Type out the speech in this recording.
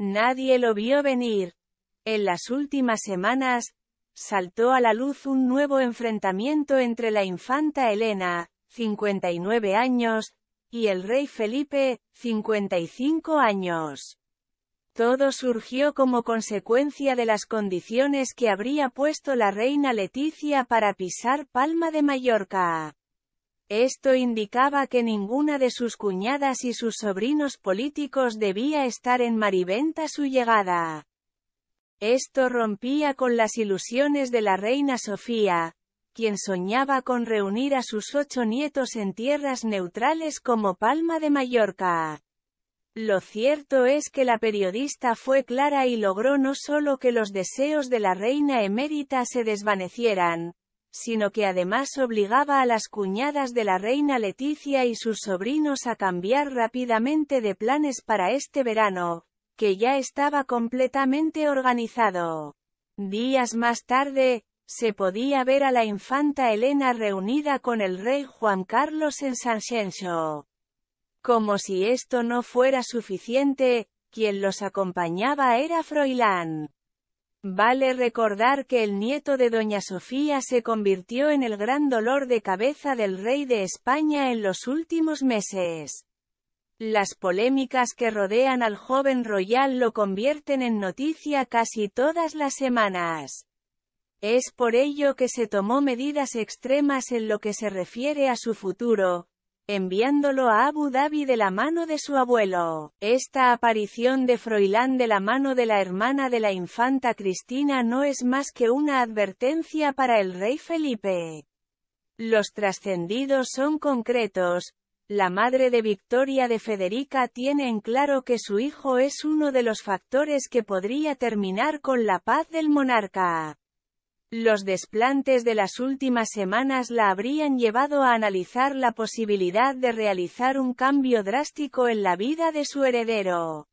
Nadie lo vio venir. En las últimas semanas, saltó a la luz un nuevo enfrentamiento entre la infanta Elena, 59 años, y el rey Felipe, 55 años. Todo surgió como consecuencia de las condiciones que habría puesto la reina Leticia para pisar Palma de Mallorca. Esto indicaba que ninguna de sus cuñadas y sus sobrinos políticos debía estar en Mariventa su llegada. Esto rompía con las ilusiones de la reina Sofía, quien soñaba con reunir a sus ocho nietos en tierras neutrales como Palma de Mallorca. Lo cierto es que la periodista fue clara y logró no solo que los deseos de la reina emérita se desvanecieran, sino que además obligaba a las cuñadas de la reina Leticia y sus sobrinos a cambiar rápidamente de planes para este verano, que ya estaba completamente organizado. Días más tarde, se podía ver a la infanta Elena reunida con el rey Juan Carlos en San Como si esto no fuera suficiente, quien los acompañaba era Froilán. Vale recordar que el nieto de Doña Sofía se convirtió en el gran dolor de cabeza del rey de España en los últimos meses. Las polémicas que rodean al joven royal lo convierten en noticia casi todas las semanas. Es por ello que se tomó medidas extremas en lo que se refiere a su futuro, enviándolo a Abu Dhabi de la mano de su abuelo. Esta aparición de Froilán de la mano de la hermana de la infanta Cristina no es más que una advertencia para el rey Felipe. Los trascendidos son concretos, la madre de Victoria de Federica tiene en claro que su hijo es uno de los factores que podría terminar con la paz del monarca. Los desplantes de las últimas semanas la habrían llevado a analizar la posibilidad de realizar un cambio drástico en la vida de su heredero.